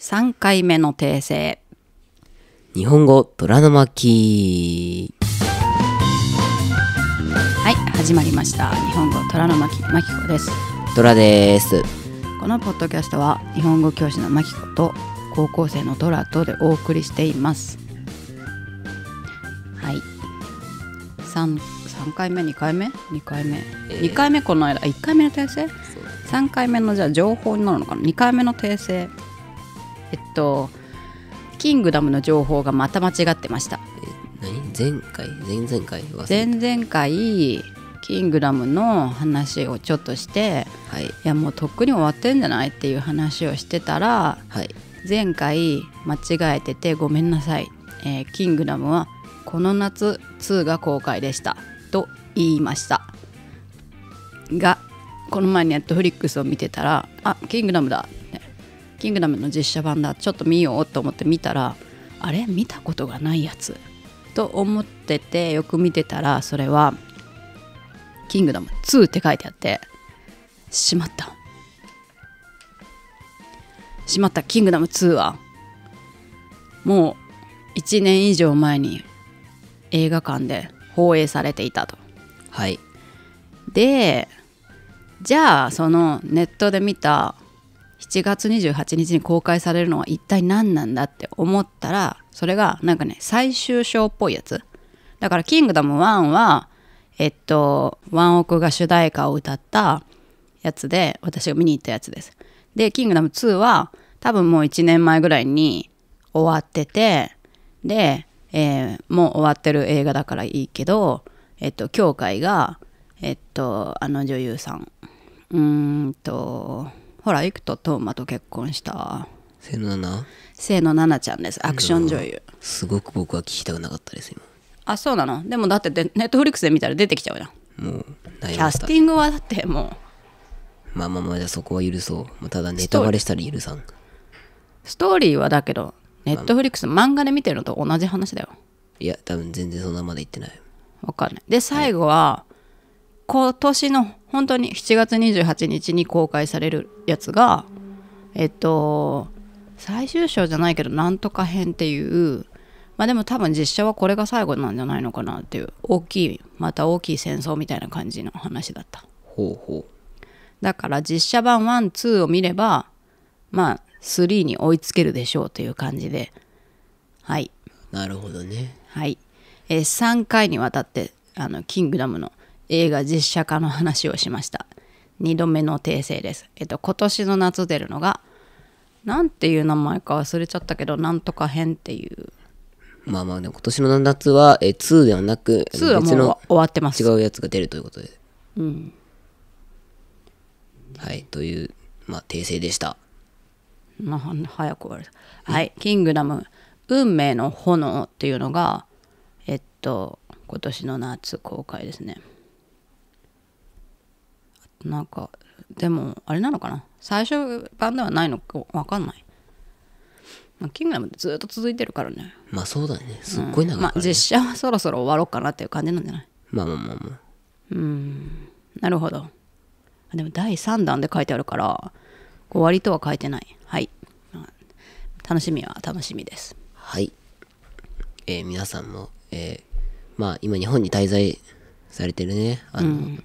3回目の訂正日本語虎の巻はい始まりました日本語虎の巻巻子です虎ですこのポッドキャストは日本語教師の巻子と高校生の虎とでお送りしていますはい 3, 3回目2回目2回目、えー、2回目この間1回目の訂正3回目のじゃあ情報になるのかな2回目の訂正えっとキングダムの情報がまた間違ってました何前回前々回前々回キングダムの話をちょっとして、はい、いやもうとっくに終わってんじゃないっていう話をしてたら、はい、前回間違えててごめんなさい、えー、キングダムはこの夏2が公開でしたと言いましたがこの前ネットフリックスを見てたらあキングダムだキングダムの実写版だちょっと見ようと思って見たらあれ見たことがないやつと思っててよく見てたらそれは「キングダム2」って書いてあってしまったしまった「キングダム2は」はもう1年以上前に映画館で放映されていたとはいでじゃあそのネットで見た7月28日に公開されるのは一体何なんだって思ったらそれがなんかね最終章っぽいやつだから「キングダム1」はえっと「ワンオク」が主題歌を歌ったやつで私が見に行ったやつですで「キングダム2」は多分もう1年前ぐらいに終わっててで、えー、もう終わってる映画だからいいけどえっと教会がえっとあの女優さんうーんとほら行くとトーマと結婚したのなな。せのななちゃんですアクション女優すごく僕は聞きたくなかったです今あそうなのでもだってでネットフリックスで見たら出てきちゃうじゃんもうキャスティングはだってもうまあまあまあじゃあそこは許そう、まあ、ただネタバレしたら許さんストーリーはだけどネットフリックス漫画で見てるのと同じ話だよいや多分全然そんなまで言ってないわかんないで最後は、は今年の本当に7月28日に公開されるやつがえっと最終章じゃないけどなんとか編っていうまあでも多分実写はこれが最後なんじゃないのかなっていう大きいまた大きい戦争みたいな感じの話だったほうほうだから実写版12を見ればまあ3に追いつけるでしょうという感じではいなるほどねはい、えー、3回にわたってあのキングダムの映画実写化の話をしました。2度目の訂正です。えっと、今年の夏出るのが、なんていう名前か忘れちゃったけど、なんとか編っていう。まあまあね、今年の夏は、えー、2ではなく、2はもう終わってます。違うやつが出るということで。うん。はい、という、まあ、訂正でした。まあ、早く終わる。はい、キングダム、運命の炎っていうのが、えっと、今年の夏公開ですね。なんかでもあれなのかな最初版ではないのか分かんない、まあ、キングダムってずっと続いてるからねまあそうだねすっごい長い、ねうん、まあ実写はそろそろ終わろうかなっていう感じなんじゃないまあまあまあまあうんなるほどでも第3弾で書いてあるから終わりとは書いてないはい楽しみは楽しみですはいえー、皆さんもえー、まあ今日本に滞在されてるねあの、うん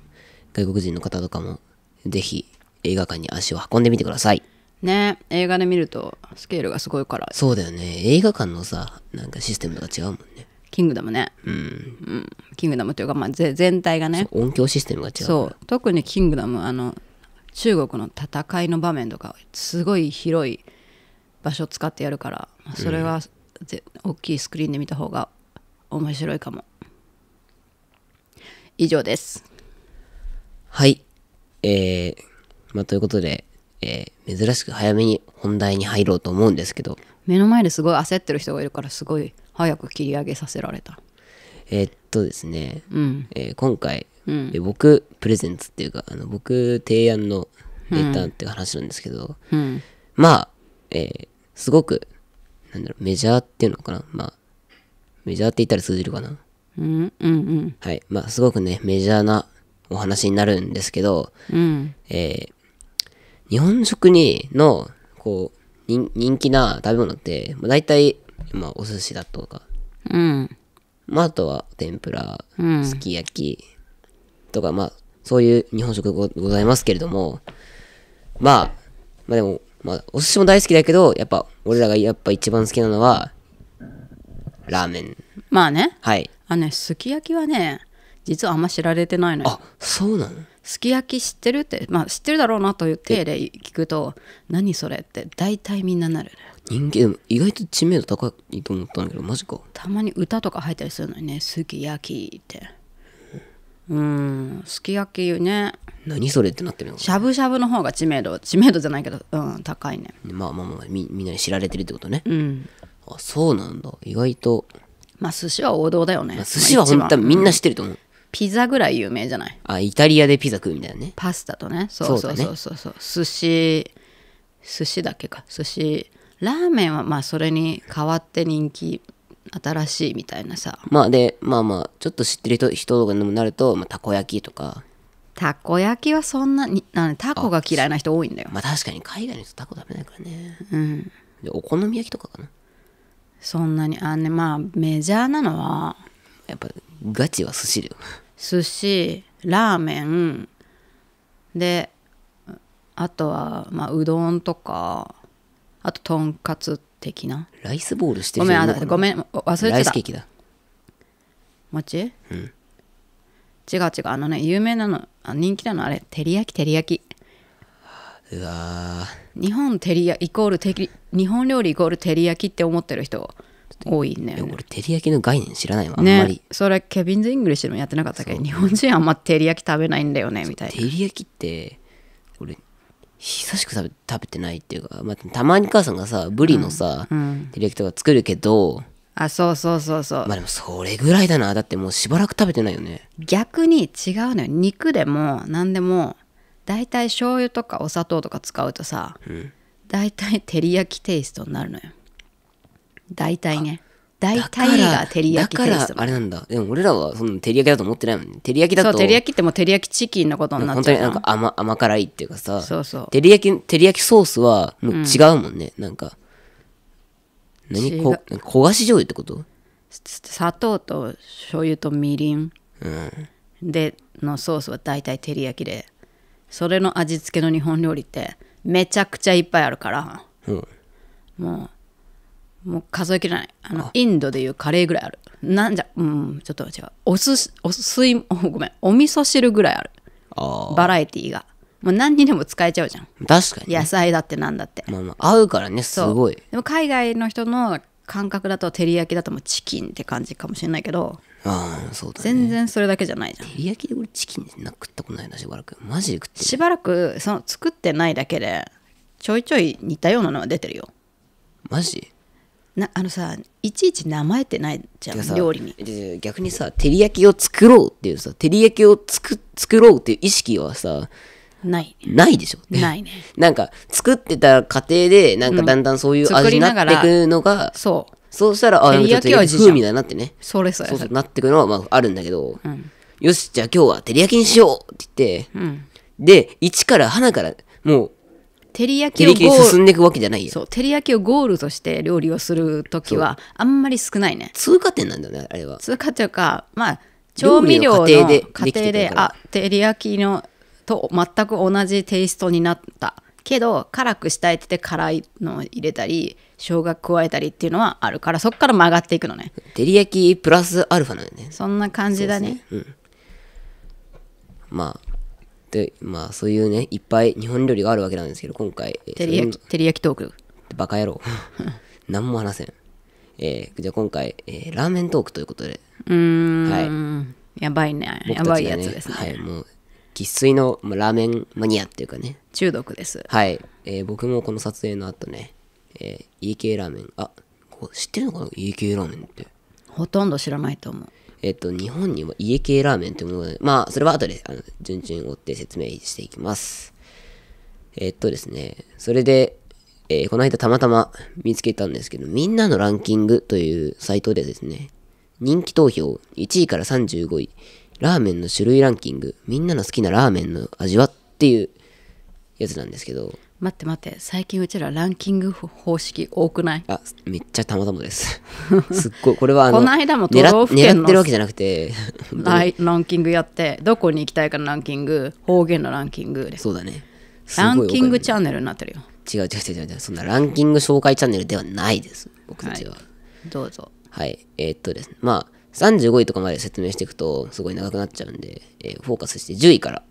外国人の方とかも、ぜひ映画館に足を運んでみてください。ね映画で見るとスケールがすごいからそうだよね映画館のさなんかシステムとか違うもんねキングダムね、うん、うん、キングダムというか、まあ、ぜ全体がね音響システムが違うそう特にキングダムあの中国の戦いの場面とかすごい広い場所を使ってやるから、まあ、それはぜ、うん、大きいスクリーンで見た方が面白いかも以上ですはい。えー、まあ、ということで、えー、珍しく早めに本題に入ろうと思うんですけど。目の前ですごい焦ってる人がいるから、すごい早く切り上げさせられた。えー、っとですね、うん、えー、今回、うん、え僕、プレゼンツっていうか、あの僕提案のネタって話なんですけど、うん、まあ、えー、すごく、なんだろう、メジャーっていうのかなまあ、メジャーって言ったら通じるかなうん、うん、うん。はい。まあ、すごくね、メジャーなお話になるんですけど、うん、えー、日本食にのこう人気な食べ物って、まあ、大体、まあ、お寿司だとか、うん、まあ、あとは天ぷら、うん、すき焼きとか、まあ、そういう日本食ごございますけれども、まあ、まあでも、まあ、お寿司も大好きだけど、やっぱ、俺らがやっぱ一番好きなのは、ラーメン。まあね。はい。あのね、すき焼きはね、実はあんま知られてないのよあそうなのすき焼き知ってるってまあ知ってるだろうなという体で聞くと何それって大体みんななる人間意外と知名度高いと思ったんだけどマジかたまに歌とか入ったりするのにねすき焼きってうんすき焼きね何それってなってるのしゃぶしゃぶの方が知名度知名度じゃないけどうん高いねまあまあまあみみんなに知られてるってことねうんあそうなんだ意外とまあ寿司は王道だよね、まあ、寿司は本当みんな知ってると思う、うんピザぐらい有名じゃないあイタリアでピザ食うみたいなねパスタとねそうそうそうそうそう、ね、寿司寿司だけか寿司ラーメンはまあそれに代わって人気新しいみたいなさまあでまあまあちょっと知ってる人とかにもなると、まあ、たこ焼きとかたこ焼きはそんなになタコが嫌いな人多いんだよまあ確かに海外の人タコ食べないからねうんでお好み焼きとかかなそんなにあねまあメジャーなのはやっぱガチは寿司だよ寿司ラーメンであとは、まあ、うどんとかあととんかつ的なライスボールしてるごめんあごめん忘れてたライスケーキだ餅、うん、違う違うあのね有名なのあ人気なのあれ照り焼き照り焼きうわ日本照り焼イコールてり日本料理イコール照り焼きって思ってる人多いね俺照り焼きの概念知らないわあんまり、それケビンズ・イングリッシュでもやってなかったっけ日本人あんま照り焼き食べないんだよねみたいな照り焼きって俺久しく食べ食べてないっていうか、まあ、たまに母さんがさブリのさ、うん照り焼きとか作るけどあそうそうそうそうまあでもそれぐらいだなだってもうしばらく食べてないよね逆に違うのよ肉でも何でも大体醤油とかお砂糖とか使うとさ、うん、大体照り焼きテイストになるのよ大体ね大体が照り焼きだからあれなんだでも俺らはその照り焼きだと思ってないもんね照り焼きだとそう照り焼きってもう照り焼きチキンのことになっ本ち当ゃになんか甘甘辛いっていうかさそうそう照り焼き照り焼きソースはもう違うもんね、なんか何こ焦がし醤油ってこと砂糖と醤油とみりんうんでのソースは大体照り焼きでそれの味付けの日本料理ってめちゃくちゃいっぱいあるからうんももう数えきれないあのインドでいうカレーぐらいあるなんじゃうんちょっと違うおすおすいごめんお味噌汁ぐらいあるバラエティーがもう何にでも使えちゃうじゃん確かに、ね、野菜だってなんだって、まあまあ、合うからねすごいでも海外の人の感覚だと照り焼きだともうチキンって感じかもしれないけどああそうだ、ね、全然それだけじゃないじゃん照り焼きで俺チキンな食ったことないなしばらくマジで食ってしばらくその作ってないだけでちょいちょい似たようなのは出てるよマジなあのさいちいち名前ってないじゃん料理に逆にさ照り焼きを作ろうっていうさ照り焼きをつく作ろうっていう意識はさないないでしょ、ね、ないねなんか作ってた過程でなんかだんだんそういう味になってくのが、うん、そうそうしたらああちょっと風味だなってねそれそれそうなってくのはまああるんだけど、うん、よしじゃあ今日は照り焼きにしようって言って、うん、で一から花からもう照り焼きをゴール進んでいくわけじゃないよそう照り焼きをゴールとして料理をする時はあんまり少ないね通過点なんだよねあれは通過というかまあ調味料の過程で過程であ照り焼きのと全く同じテイストになったけど辛くしたいって言って辛いのを入れたり生姜加えたりっていうのはあるからそこから曲がっていくのね照り焼きプラスアルファなんだよねそんな感じだね、ねうん、まあでまあそういうねいっぱい日本料理があるわけなんですけど今回照り焼き照り焼きトークバカ野郎 何も話せん、えー、じゃあ今回、えー、ラーメントークということでうんはいやばいねねやばいやつですねはいもう生粋の、まあ、ラーメンマニアっていうかね中毒ですはい、えー、僕もこの撮影の後ね、えー、EK ラーメンあこ知ってるのかな EK ラーメンってほとんど知らないと思うえっと、日本には家系ラーメンというもので、まあ、それは後で、あの、順々追って説明していきます。えっとですね、それで、えー、この間たまたま見つけたんですけど、みんなのランキングというサイトでですね、人気投票1位から35位、ラーメンの種類ランキング、みんなの好きなラーメンの味はっていうやつなんですけど、待って待って最近うちらランキング方式多くないあめっちゃたまたまです すっごいこれはあのこの間も都道府県の狙ってるわけじゃなくて ランキングやってどこに行きたいかのランキング方言のランキングでそうだねランキングチャンネルになってるよ違う違う違う違うそんなランキング紹介チャンネルではないです僕たちは、はい、どうぞはいえー、っとですねまあ35位とかまで説明していくとすごい長くなっちゃうんで、えー、フォーカスして10位から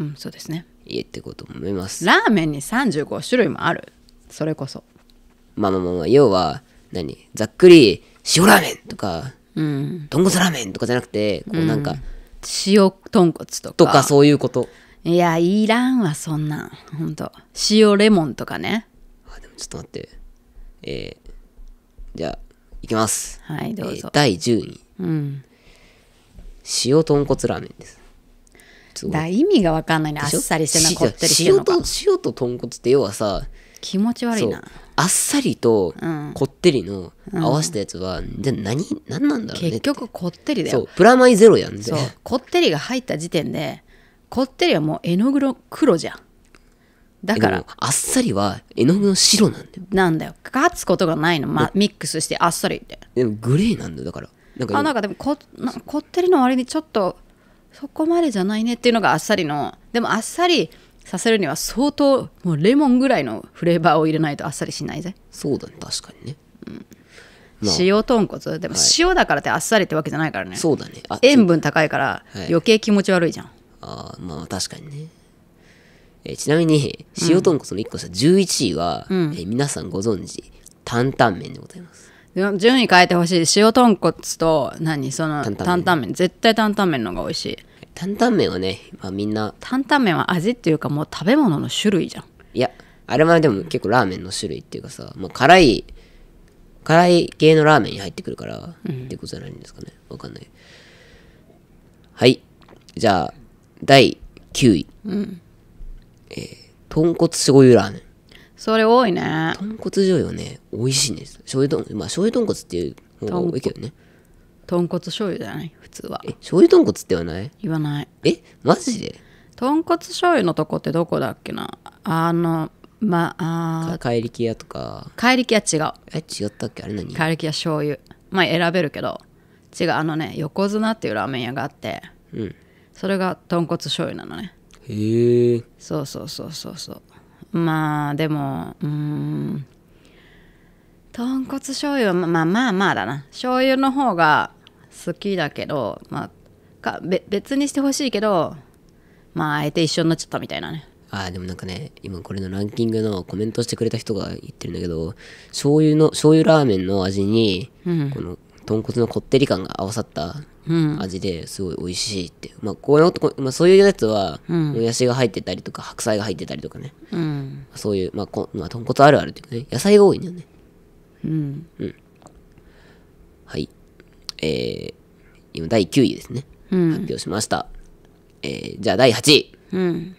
うんそうですね家ってことも思いますラーメンに35種類もあるそれこそまあまあまあ、まあ、要は何ざっくり塩ラーメンとか、うん、豚骨ラーメンとかじゃなくてこうなんか、うん、塩豚骨とかとかそういうこといやいらんわそんなんほんと塩レモンとかねあでもちょっと待ってえー、じゃあいきますはいどうぞ、えー、第10位、うん、塩豚骨ラーメンですだ意味が分かんないねあっさりして残こってりしる塩と塩と豚骨って要はさ気持ち悪いなあっさりとこってりの合わせたやつは、うん、じゃ何何なんだろうね結局こってりだよそうプラマイゼロやんそうこってりが入った時点でこってりはもう絵の具の黒じゃんだからあっさりは絵の具の白なんだよなんだよ勝つことがないの、ま、ミックスしてあっさりってでもグレーなんだよだからなんかあなんかでもこなこってりの割にちょっとそこまでじゃないねっていうのがあっさりのでもあっさりさせるには相当もうレモンぐらいのフレーバーを入れないとあっさりしないぜそうだね確かにね、うん塩豚骨でも塩だからってあっさりってわけじゃないからね、そうだね塩分高いから余計気持ち悪いじゃん、はい、ああまあ確かにねえちなみに塩豚骨の1個下、11位は、うん、え皆さんご存知担々麺でございます順位変えてほしい塩豚骨と何その担々麺絶対担々麺の方が美味しい担々麺はね、まあ、みんな担々麺は味っていうかもう食べ物の種類じゃんいやあれはでも結構ラーメンの種類っていうかさ、まあ、辛い辛い系のラーメンに入ってくるから、うん、ってことじゃないんですかねわかんないはいじゃあ第9位、うんえー、豚骨醤油ラーメンそれ多いね豚骨醤油はね美味しいんです醤油豚まあ醤油豚骨っていう方が多いけどね豚骨醤油じゃない普通はえ醤油豚骨って言わない言わないえマジで豚骨醤油のとこってどこだっけなあのまあ怪力屋とか怪力屋違うえ違ったっけあれ何怪力屋醤油まあ選べるけど違うあのね横綱っていうラーメン屋があって、うん、それが豚骨醤油なのねへえそうそうそうそうそうまあでもうん豚骨醤油はまあまあまあだな醤油の方が好きだけどまあか別にしてほしいけどまああえて一緒になっちゃったみたいなねあでもなんかね今これのランキングのコメントしてくれた人が言ってるんだけど醤油の醤油ラーメンの味に、とん、この豚骨のこってり感が合わさった味ですごい美味しいって、うん、まあこのとこ、まあ、そういうやつは、うん、もやしが入ってたりとか白菜が入ってたりとかね、うん、そういう、まあこまあ、豚骨あるあるっていうかね野菜が多いんだよねうん、うん、はいえー、今第9位ですね、うん、発表しましたえー、じゃあ第8位、うん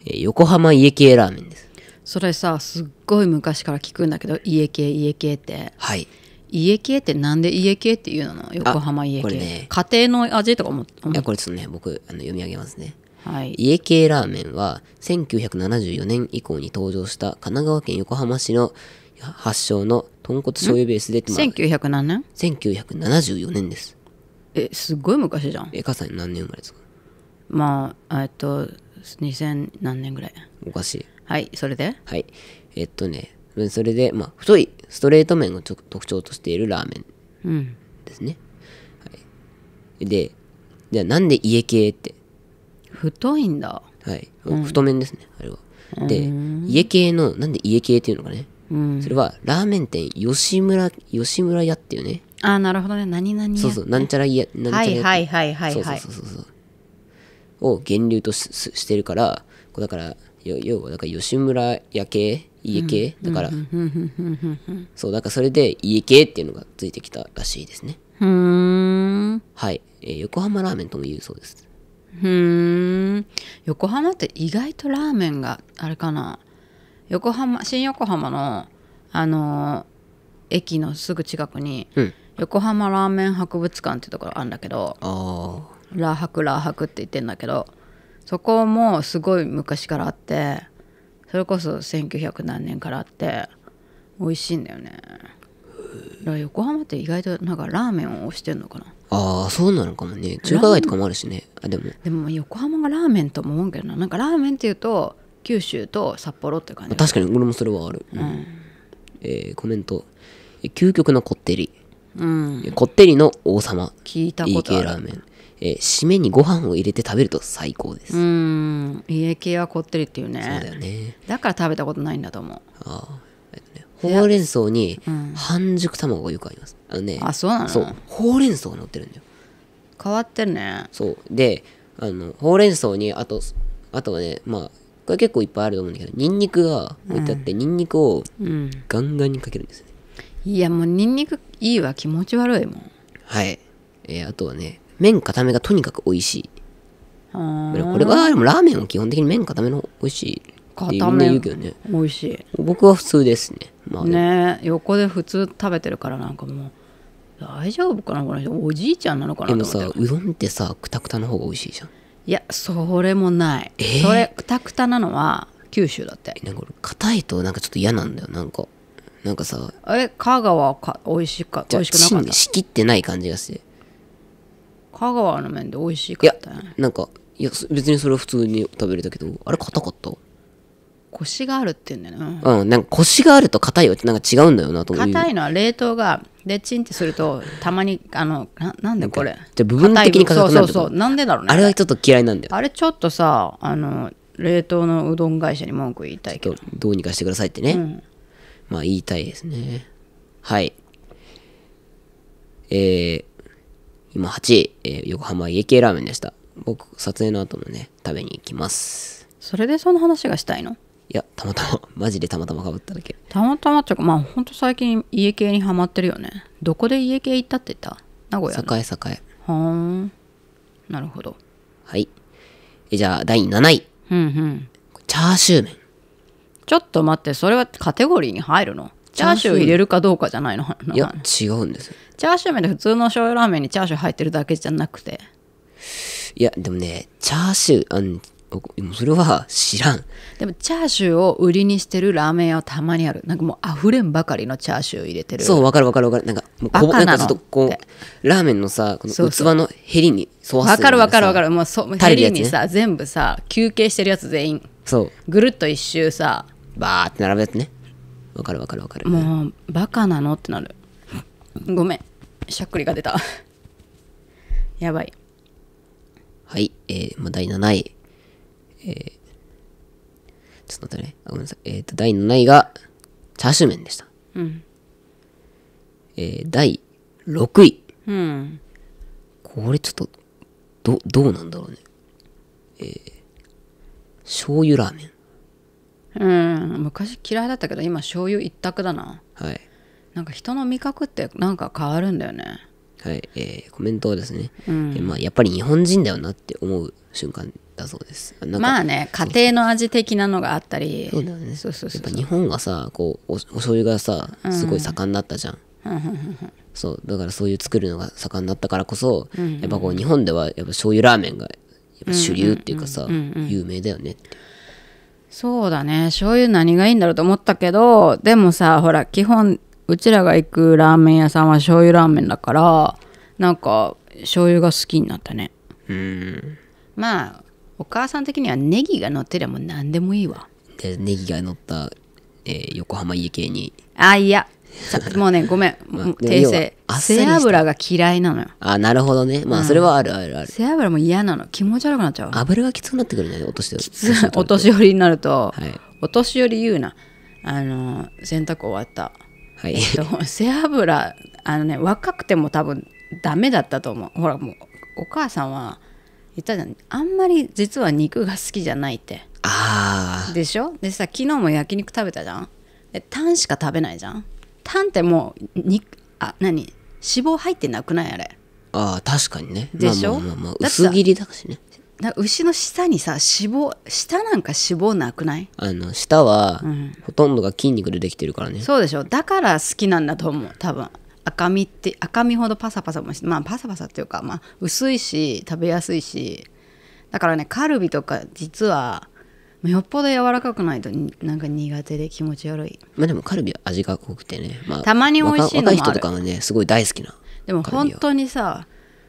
えー、横浜家系ラーメンですそれさすっごい昔から聞くんだけど家系家系ってはい家系ってなんで家系っていうの横浜家系、ね、家庭の味とか思っていやこれちょっとね僕あの読み上げますねはい、家系ラーメンは1974年以降に登場した神奈川県横浜市の発祥の豚骨醤油ベースでって1900何年 ?1974 年ですえすごい昔じゃんえかさん何年生まれですかまあえっと2000何年ぐらいおかしいはいそれではいえっとねそれでまあ太いストレート麺を特徴としているラーメンですね、うん、はい、でじゃあなんで家系って太いんだはい、うん、太麺ですねあれはで家系のなんで家系っていうのかね、うん、それはラーメン店吉村吉村屋っていうねあなるほどね何々、そうそうなんちゃら家なんちゃら屋はいはいはいはいはいそうそうそうそうを源流とししてるからだから要はだから吉村屋系家系、だから、そうだからそれで家系っていうのがついてきたらしいですねはい、えー、横浜ラーメンとも言うそうですん横浜って意外とラーメンがあれかな横浜新横浜のあのー、駅のすぐ近くに、うん、横浜ラーメン博物館っていうところあるんだけどラー博ラー博って言ってんだけどそこもすごい昔からあってそれこそ1900何年からあって美味しいんだよねだ横浜って意外となんかラーメンを推してんのかなああそうなのかもね中華街とかもあるしねあでもでも横浜がラーメンとも思うけどななんかラーメンっていうと九州と札幌って感じ確かに俺もそれはある、うん、えー、コメント「究極のこってり」うん「こってりの王様」聞いたことある EK ラーメンえー、締めにご飯を入れて食べると最高ですうん家系はこってりっていうねそうだよねだから食べたことないんだと思うああ、えっとね、ほうれん草に半熟卵がよくあります、あのねあそうなのそうほうれん草が乗ってるんだよ変わってるねそうであのほうれん草にあとあとはねまあこれ結構いっぱいあると思うんだけどニンニクが置いてあって、うん、ニンニクをガンガンにかけるんですね、いやもうニンニクいいわ気持ち悪いもんはい、えー、あとはね麺固めがとにかく美味しい。これはでもラーメンは基本的に麺固めの美味しい固め言うん言うけどね美味しい僕は普通ですね,、まあ、ね横で普通食べてるからなんかもう大丈夫かなこの人おじいちゃんなのかなでもさうどんってさくたくたの方が美味しいじゃんいやそれもない、えー、それくたくたなのは九州だってなんか硬いとなんかちょっと嫌なんだよなんかなんかさえ香川か美味しか美味しくなかった仕切ってない感じがして香川の麺で美味しかったねなんかいや別にそれは普通に食べれたけどあれ硬かったコシがあるって言うんだよな、うん、なんかコシがあると硬いよってなんか違うんだよなと思う硬いのは冷凍がでチンってするとたまにあのななんでこれじゃ部分的に硬くなるそうそうそうなんでだろうねあれはちょっと嫌いなんだよあれちょっとさあの冷凍のうどん会社に文句言いたいけどどうにかしてくださいってね、うん、まあ言いたいですねはいえー、今8位、えー、横浜家系ラーメンでした僕撮影の後もね食べに行きますそれでその話がしたいのいやたまたま マジでたまたまかぶっただけたまたまっていうかまあほんと最近家系にはまってるよねどこで家系行ったって言った名古屋の栄栄はんなるほどはいえじゃあ第7位うんうんチャーシュー麺ちょっと待ってそれはカテゴリーに入るのチャーシュー入れるかどうかじゃないのいや違うんですチャーシュー麺で普通の醤油ラーメンにチャーシュー入ってるだけじゃなくていやでもねチャーシューあそれは知らんでもチャーシューを売りにしてるラーメン屋はたまにあるなんかもう溢れんばかりのチャーシュー入れてるそうわかるわかるわかるなんかもうこなんかちょっとこうラーメンのさこの器のへりに沿わせてわかるわかるわかるもうそヘリにさ、ね、全部さ休憩してるやつ全員そうぐるっと一周さバーって並ぶやつねわかるわかるわかるもうバカなのってなるごめんしゃっくりが出たやばいはいえー、まあ、第7位えー、ちょっと待ってねごめんなさいえっ、ー、と第7位がチャーシュー麺でしたうんえー、第6位うんこれちょっとどどうなんだろうねえー、醤油ラーメンうん昔嫌いだったけど今醤油一択だなはいなんか人の味覚ってなんか変わるんだよねはいえー、コメントはですね、うん、えー、まあ、やっぱり日本人だよなって思う瞬間だそうですまあね家庭の味的なのがあったりそうだねそうそうそうやっぱ日本がさこうおお醤油がさすごい盛んだったじゃん、うん、そうだからそういう作るのが盛んだったからこそ、うんうん、やっぱこう日本ではやっぱ醤油ラーメンがやっぱ主流っていうかさ、有名だよねってそうだね醤油何がいいんだろうと思ったけどでもさほら基本うちらが行くラーメン屋さんは醤油ラーメンだからなんか醤油が好きになったねうんまあお母さん的にはネギが乗ってりゃもう何でもいいわでネギが乗った、えー横浜家系にあいやもうねごめん、まあ、訂正背脂が嫌いなのよあなるほどねまあそれはあるあるある、背脂も嫌なの気持ち悪くなっちゃう油がきつくなってくるねお年寄り お年寄りになると、はい、お年寄り言うなあの洗濯終わった、はいえっと、背脂あのね若くても多分ダメだったと思うほらもうお母さんは言ったじゃんあんまり実は肉が好きじゃないってああでしょでさ昨日も焼肉食べたじゃんタンしか食べないじゃんタンってもうにあ何脂肪入ってなくないあれああ確かにねでしょ、まあまあまあまあ、薄切りだしね牛の下にさ脂肪下なんか脂肪なくないあの下は、うん、ほとんどが筋肉でできてるからねそうでしょだから好きなんだと思う多分赤身って赤身ほどパサパサもまあパサパサっていうかまあ薄いし食べやすいしだからねカルビとか実はよっぽど柔らかくないとなんか苦手で気持ち悪いまあでもカルビは味が濃くてね、まあ、たまに美味しいのもある若い人とかはねすごい大好きなでも本当にさ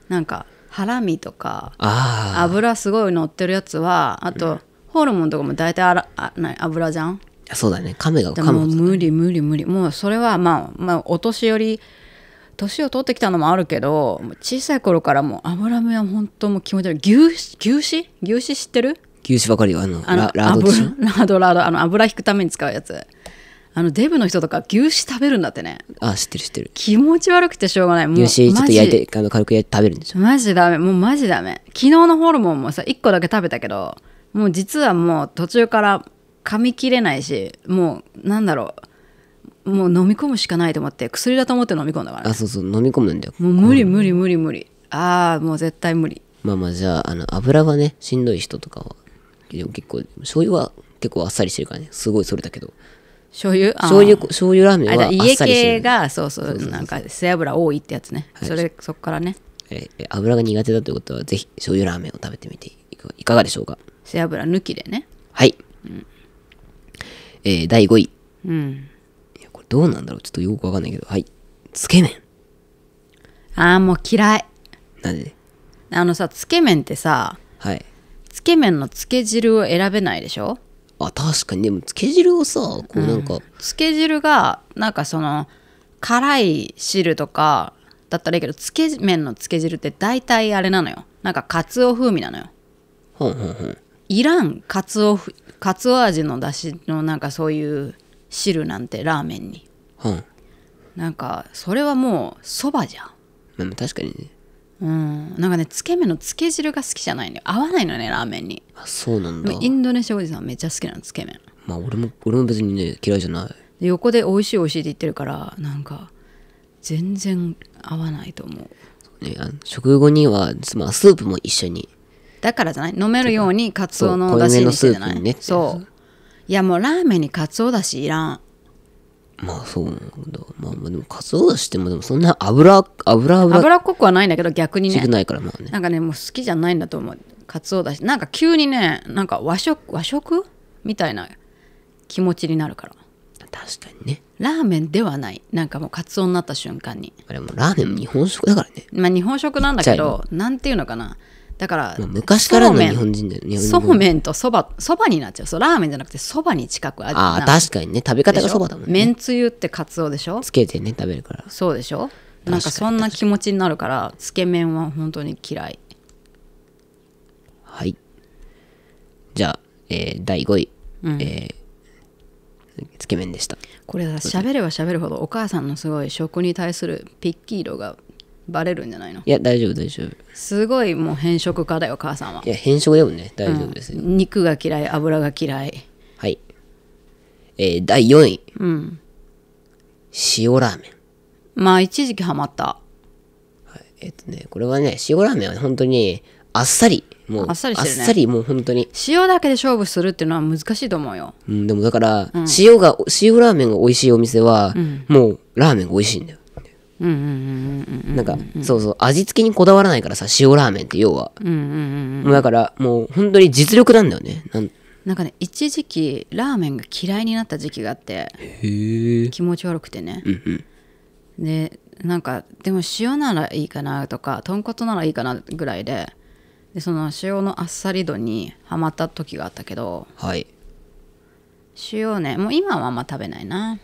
なんかハラミとか油すごい乗ってるやつはあと、うん、ホルモンとかも大体あらあない油じゃんそうだね亀が亀も無理無理無理もうそれはまあまあお年寄り年を取ってきたのもあるけど小さい頃からもう油目は本当もう気持ち悪い牛牛脂牛脂知ってる牛脂ばかりはあのララードラードラードあの油引くために使うやつあのデブの人とか牛脂食べるんだってねあ知ってる知ってる気持ち悪くてしょうがないもう牛脂ちょっと焼いてあの軽く焼いて食べるんでしょマジダメもうマジダメ昨日のホルモンもさ1個だけ食べたけどもう実はもう途中から噛み切れないしもうなんだろうもう飲み込むしかないと思って薬だと思って飲み込んだから、ね、あそうそう飲み込むんだよもう無理無理無理無理ああもう絶対無理まあまあじゃああの油はねしんどい人とかはでも結構、醤油は結構あっさりしてるからね。すごいそれだけど。醤油醤油醤油ラーメンはあっ家さりしてる、系がそうそうなんか背脂多いってやつね、はいそれそっからねええ油が苦手だということは、ぜひ醤油ラーメンを食べてみていかがでしょうか。背脂抜きでねはい。えー第5位。うんいやこれどうなんだろうちょっとよくわかんないけど。はい。つけ麺。ああもう嫌いなんであのさつけ麺ってさはい。つけ麺のつけ汁を選べないでしょあ確かにでもつけ汁をさこうなんか、うん、つけ汁がなんかその辛い汁とかだったらいいけどつけ麺のつけ汁って大体あれなのよなんかかつお風味なのよほんほんほんいらんかつおかつお味のだしのなんかそういう汁なんてラーメンに、うん、なんかそれはもうそばじゃん、確かにねうん、なんかねつけ麺のつけ汁が好きじゃないのよ合わないのねラーメンにあそうなんだインドネシアおじさんめっちゃ好きなのつけ麺まあ俺も俺も別にね嫌いじゃない横で美味しい美味しいって言ってるからなんか全然合わないと思う、ね、食後には、まあ、スープも一緒にだからじゃない飲めるようにカツオのだしにしてない、ね、そういやもうラーメンにカツオだしいらんまあそうなんだ。まあでも、かつおだしっても、でもそんな油、油油。油っこくはないんだけど、逆にね。少ないからまあね。なんかね、もう好きじゃないんだと思う。かつおだし。なんか急にね、なんか和食、和食みたいな気持ちになるから。確かにね。ラーメンではない。なんかもうかつおになった瞬間に。あれもラーメンも日本食だからね。まあ日本食なんだけど、なんていうのかな。だから、昔からの日本人だよねそうめんとそばそばになっちゃうそうラーメンじゃなくてそばに近くああ確かにね食べ方がそばだもんねめんつゆってかつおでしょつけてね食べるからそうでしょなんかそんな気持ちになるからつけ麺は本当に嫌いはいじゃあ、えー、第5位、うん、えー、つけ麺でしたこれ喋れば喋るほどお母さんのすごい食に対するピッキー色がバレるんじゃないのいや大丈夫大丈夫すごいもう変色家だよ母さんはいや変色でもね大丈夫ですうん肉が嫌い油が嫌いはいえー、第4位うん塩ラーメンまあ一時期ハマったえっとねこれはね塩ラーメンは本当にあっさりもうあっさりしてるねあっさりもう本当に塩だけで勝負するっていうのは難しいと思うようん、でもだから、塩が、塩ラーメンが美味しいお店は、もうラーメンが美味しいんだよ。なんかそうそう味付けにこだわらないからさ塩ラーメンって要はだからもう本当に実力なんだよねなんかね一時期ラーメンが嫌いになった時期があって気持ち悪くてね、うんうん、でなんかでも塩ならいいかなとか豚骨ならいいかなぐらいででその塩のあっさり度にはまった時があったけどはい塩ねもう今はあんま食べないな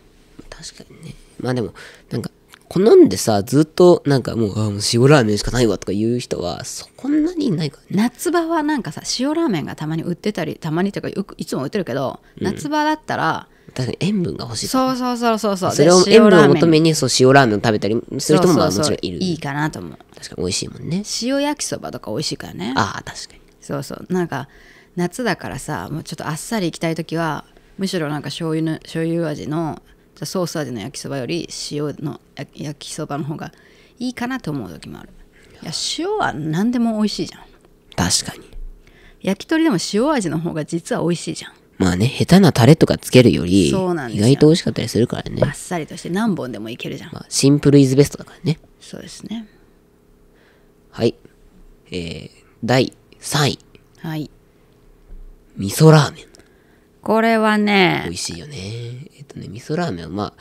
確かにねまあでもなんか、こんなんでさ、ずっとなんかもう、あもう塩ラーメンしかないわとか言う人は、そんなにいないから、夏場はなんかさ、塩ラーメンがたまに売ってたり、たまにとかよく、いつも売ってるけど、うん夏場だったら、確かに塩分が欲しいそうそうそうそうそう。それを塩分を求めにそう塩ラーメンを食べたりする人もまあもちろんいるいいかなと思う。確かに美味しいもんね塩焼きそばとか美味しいからね。ああ確かにそうそうなんか夏だからさもうちょっとあっさり行きたい時はむしろなんか醤油の醤油味のソース味の焼きそばより塩の焼きそばの方がいいかなと思う時もあるいや塩は何でも美味しいじゃん確かに焼き鳥でも塩味の方が実は美味しいじゃんまあね下手なタレとかつけるより意外と美味しかったりするからねあっさりとして何本でもいけるじゃん、まあ、シンプルイズベストだからねそうですねはいえー、第3位はい味噌ラーメンこれはね美味しいよねえっとね味噌ラーメンはまあ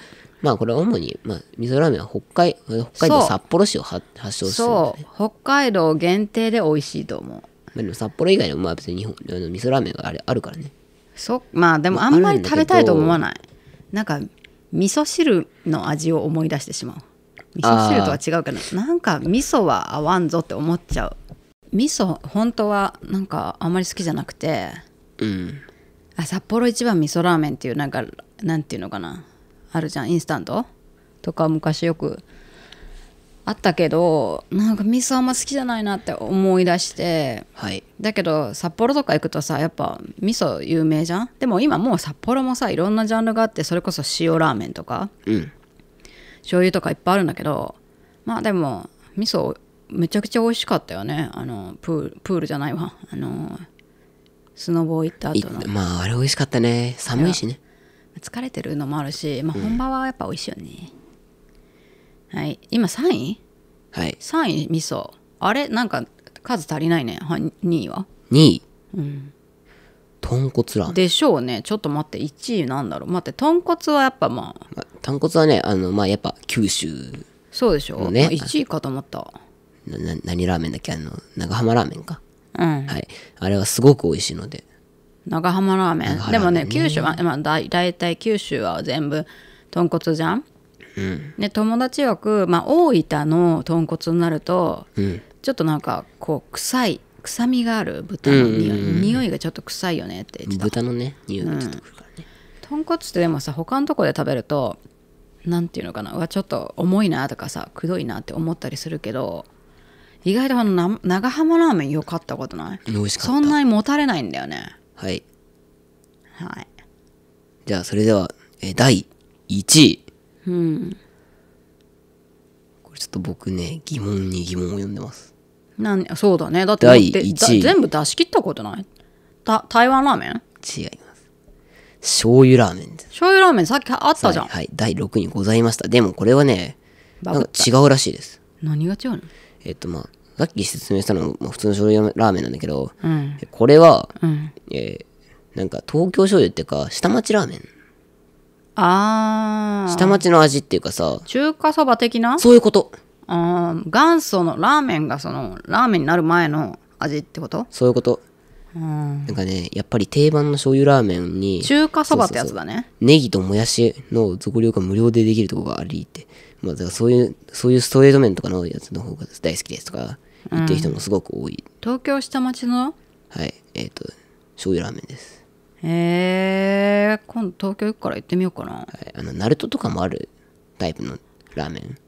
まあこれ主に、まあ、味噌ラーメンは北海北海道札幌市を発祥してる、ね、そう北海道限定で美味しいと思う、まあ、でも札幌以外でもまあ別に日本の味噌ラーメンがあれあるからねそまあでもあんまり食べたいと思わない、なんか味噌汁の味を思い出してしまう味噌汁とは違うけどなんか味噌は合わんぞって思っちゃう味噌本当はなんかあんまり好きじゃなくて、うん、あ札幌一番味噌ラーメンっていうなんかなんていうのかなあるじゃんインスタントとか昔よくあったけどなんか味噌あんま好きじゃないなって思い出して、はい、だけど札幌とか行くとさやっぱ味噌有名じゃんでも今もう札幌もさいろんなジャンルがあってそれこそ塩ラーメンとか、うん、醤油とかいっぱいあるんだけどまあでも味噌めちゃくちゃ美味しかったよねあのプールじゃないわあのスノボ行った後のまああれ美味しかったね寒いしね疲れてるのもあるし、まあ、本場はやっぱ美味しいよね、うん、はい今3位はい3位味噌あれなんか数足りないねは2位は2位うん豚骨ラーメンでしょうねちょっと待って1位なんだろう待って豚骨はやっぱまあ、まあ、豚骨はねあのまあやっぱ九州そうでしょうね1位かと思ったなな何ラーメンだっけあの長浜ラーメンかうん、はい、あれはすごく美味しいので長浜ラーメンでもね九州は、まあ、だ大体九州は全部豚骨じゃん、うん、で友達よく、まあ、大分の豚骨になると、うん、ちょっとなんかこう臭い臭みがある豚の匂い、うんうん、匂いがちょっと臭いよねって言ってた豚のね匂いがちょっとくるからね、豚骨ってでもさ他のとこで食べるとなんていうのかなうわちょっと重いなとかさくどいなって思ったりするけど意外とあの長浜ラーメンよかったことない美味しかったそんなにもたれないんだよねはいはいじゃあそれでは、え第1位うんこれちょっと僕ね疑問に疑問を読んでますなんそうだねだって第1位全部出し切ったことないた台湾ラーメン違います醤油ラーメンです醤油ラーメンさっきあったじゃんはい、はい、第6位にございましたでもこれはねなんか違うらしいです何が違うのえっとまあさっき説明したのも普通の醤油ラーメンなんだけど、うん、これは、うん、えー、なんか東京醤油っていうか下町ラーメンあ下町の味っていうかさ中華そば的なそういうことあ元祖のラーメンがそのラーメンになる前の味ってことそういうことうん、なんかねやっぱり定番の醤油ラーメンに中華そばってやつだねネギともやしの増量が無料でできるとこがありってまあ、だからそういう、そういうストレート面とかのやつの方が大好きですとか、言ってる人もすごく多い。東京下町のはい。えっ、と、醤油ラーメンです。えー、今度東京行くから行ってみようかな。はい。あの、ナルトとかもあるタイプのラーメン。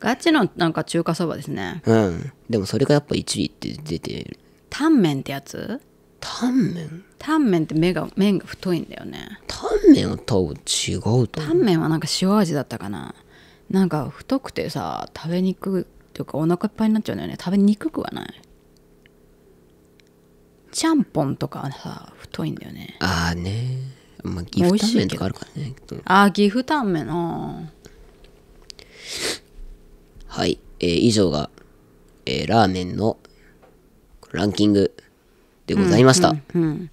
ガチのなんか中華そばですね。うん。でもそれがやっぱ一位って出てる。タンメンってやつタンメンタンメンって目が麺が太いんだよねタンメンは多分違うとタ思う。ンメンはなんか塩味だったかななんか太くてさ食べにくいっていうかお腹いっぱいになっちゃうんだよね食べにくくはないちゃんぽんとかさ太いんだよねああねまあ岐阜タンメンとかあるからねああ岐阜タンメンのはい、えー、以上が、えー、ラーメンのランキングでございました、うんうんうん、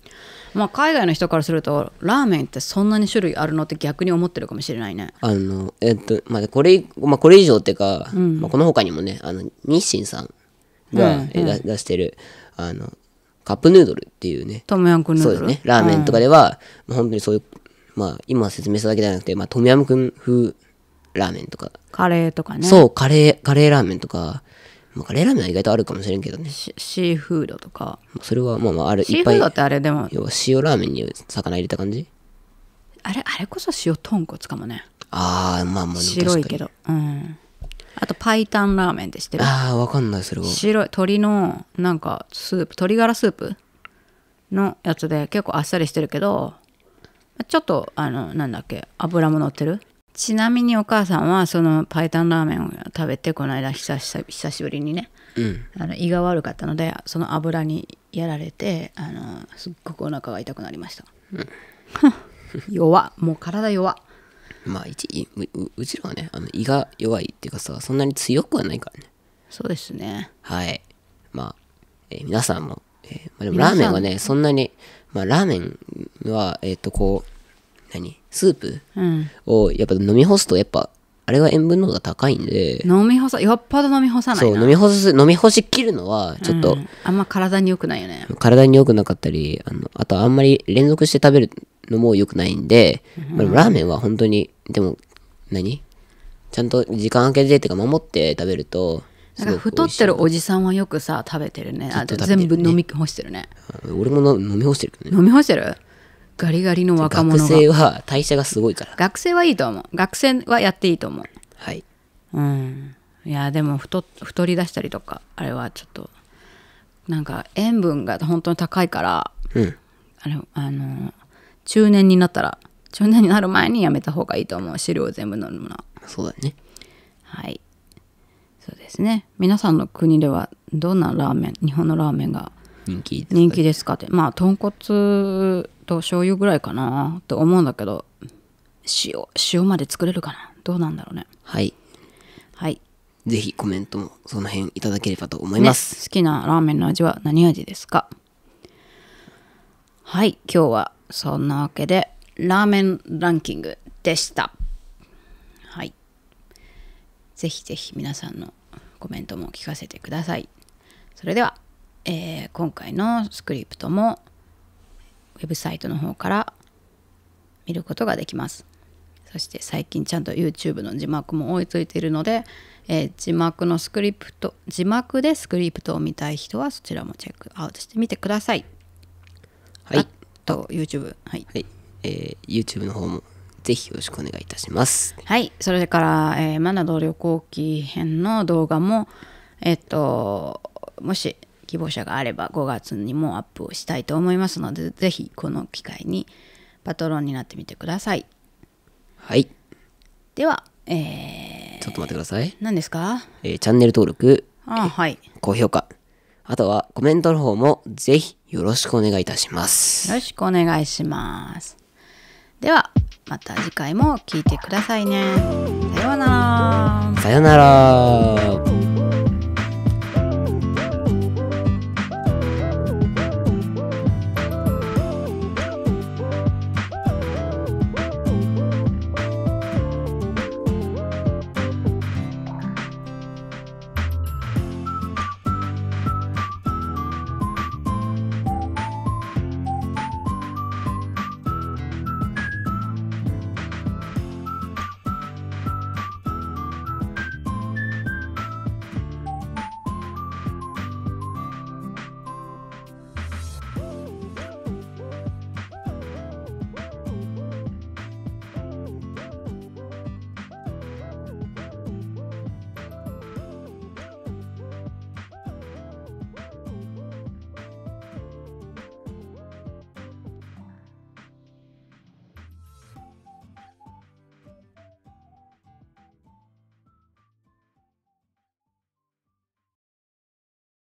まあ、海外の人からするとラーメンってそんなに種類あるのって逆に思ってるかもしれないねあのえっと、まあ、これ、まあ、これ以上っていうか、うん、まあ、このほかにもねあの日清さんが、うんうん、出してるあのカップヌードルっていうねトムヤムクンヌードル、ね、ラーメンとかでは、うん、本当にそういうまあ今説明しただけじゃなくて、まあ、トムヤムクン風ラーメンとかカレーとかねそうカレーカレーラーメンとかまあ、レラメンは意外とあるかもしれんけどねシーフードとかそれはまあまああるシーフードってあれでも要は塩ラーメンに魚入れた感じあれあれこそ塩豚骨かもねああまあまあ白いけどうんあと白湯ラーメンでしてるああわかんないそれは白い鶏のなんかスープ鶏ガラスープのやつで結構あっさりしてるけどちょっとあのなんだっけ油も乗ってるちなみにお母さんはその白湯ラーメンを食べてこの間久し久しぶりにね、うん、あの胃が悪かったのでその油にやられてあのすっごくお腹が痛くなりました、うん、弱もう体弱まあ一ううちらはねあの胃が弱いっていうかさそんなに強くはないからねそうですねはいまあ、えー、皆さんも、えーまあ、でもラーメンはねそんなに、まあ、ラーメンはえっ、ー、とこう何スープ、うん、をやっぱ飲み干すとやっぱあれは塩分濃度が高いんで飲み干さよっぽど飲み干さないそう飲み干す飲み干しきるのはちょっと、うん、あんま体に良くないよね体に良くなかったりあのあとあんまり連続して食べるのも良くないんで、うん、ラーメンは本当にでも何ちゃんと時間空けてっていうか守って食べるとんか太ってるおじさんはよくさ食べてるね、ね、全部飲み干してるね俺も飲み干してるけどね飲み干してるガリガリの若者学生は代謝がすごいから学生はいいと思う学生はやっていいと思うはいうんいやでも太太り出したりとかあれはちょっとなんか塩分が本当に高いから、うん、あれあの中年になったら中年になる前にやめた方がいいと思う汁を全部飲むのそうだねはいそうですね皆さんの国ではどんなラーメン日本のラーメンが人気ですかってまあ豚骨と醤油ぐらいかなと思うんだけど塩塩まで作れるかなどうなんだろうねはいはいぜひコメントもその辺いただければと思います、ね、好きなラーメンの味は何味ですかはい今日はそんなわけでラーメンランキングでしたはいぜひぜひ皆さんのコメントも聞かせてくださいそれでは、えー、今回のスクリプトもウェブサイトの方から見ることができます。そして最近ちゃんと YouTube の字幕も追いついているので、えー、字幕のスクリプト、字幕でスクリプトを見たい人はそちらもチェックアウトしてみてください。はい。と YouTube。はい。はい、えー、YouTube の方もぜひよろしくお願いいたします。はい。それから、えー、マナド旅行記編の動画も、えっ、ー、と、もし希望者があれば5月にもアップをしたいと思いますので是非この機会にパトロンになってみてくださいはいではえー、ちょっと待ってください何ですか、えー、チャンネル登録あはい高評価あとはコメントの方も是非よろしくお願いいたしますよろしくお願いしますではまた次回も聴いてくださいねさようならさようなら